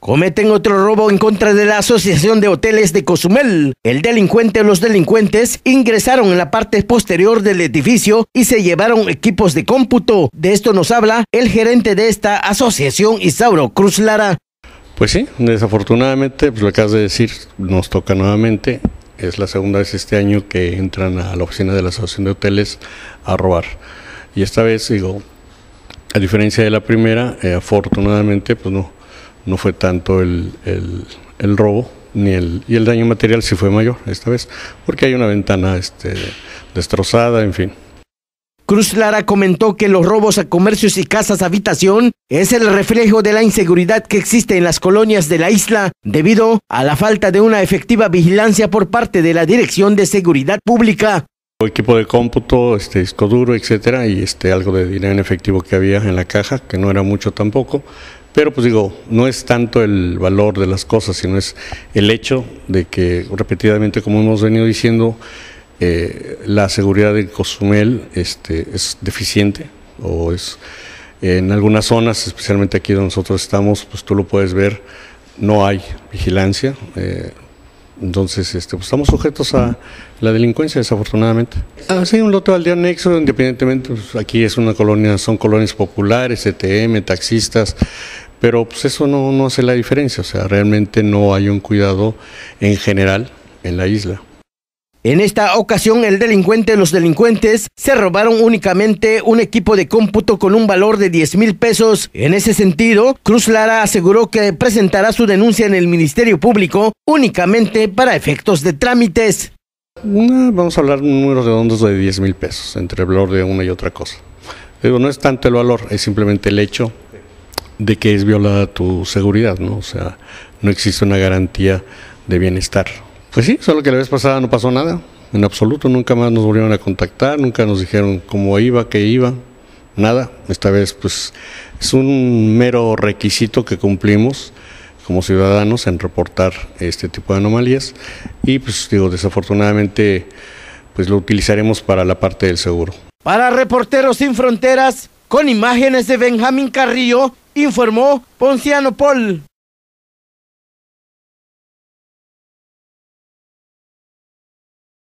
Cometen otro robo en contra de la Asociación de Hoteles de Cozumel. El delincuente o los delincuentes ingresaron en la parte posterior del edificio y se llevaron equipos de cómputo. De esto nos habla el gerente de esta asociación, Isauro Cruz Lara. Pues sí, desafortunadamente, pues lo acabas de decir, nos toca nuevamente. Es la segunda vez este año que entran a la oficina de la Asociación de Hoteles a robar. Y esta vez, digo, a diferencia de la primera, eh, afortunadamente, pues no no fue tanto el, el, robo ni el, y el daño material sí fue mayor esta vez, porque hay una ventana este, destrozada, en fin. Cruz Lara comentó que los robos a comercios y casas habitación es el reflejo de la inseguridad que existe en las colonias de la isla debido a la falta de una efectiva vigilancia por parte de la Dirección de Seguridad Pública. Equipo de cómputo, este disco duro, etcétera, y este algo de dinero en efectivo que había en la caja, que no era mucho tampoco, pero pues digo, no es tanto el valor de las cosas, sino es el hecho de que repetidamente, como hemos venido diciendo, eh, la seguridad de Cozumel este, es deficiente o es en algunas zonas, especialmente aquí donde nosotros estamos, pues tú lo puedes ver, no hay vigilancia. Eh, entonces, este, pues, estamos sujetos a la delincuencia, desafortunadamente. Ah, sí, un lote aldea anexo, independientemente, pues, aquí es una colonia, son colonias populares, ETM, taxistas, pero pues eso no, no hace la diferencia, o sea, realmente no hay un cuidado en general en la isla. En esta ocasión, el delincuente, los delincuentes, se robaron únicamente un equipo de cómputo con un valor de 10 mil pesos. En ese sentido, Cruz Lara aseguró que presentará su denuncia en el Ministerio Público únicamente para efectos de trámites. vamos a hablar de números redondos de 10 mil pesos entre el valor de una y otra cosa. Digo, no es tanto el valor, es simplemente el hecho de que es violada tu seguridad, ¿no? O sea, no existe una garantía de bienestar. Pues sí, solo que la vez pasada no pasó nada, en absoluto, nunca más nos volvieron a contactar, nunca nos dijeron cómo iba, qué iba, nada. Esta vez pues es un mero requisito que cumplimos como ciudadanos en reportar este tipo de anomalías y pues digo, desafortunadamente pues lo utilizaremos para la parte del seguro. Para Reporteros Sin Fronteras, con imágenes de Benjamín Carrillo, informó Ponciano Paul.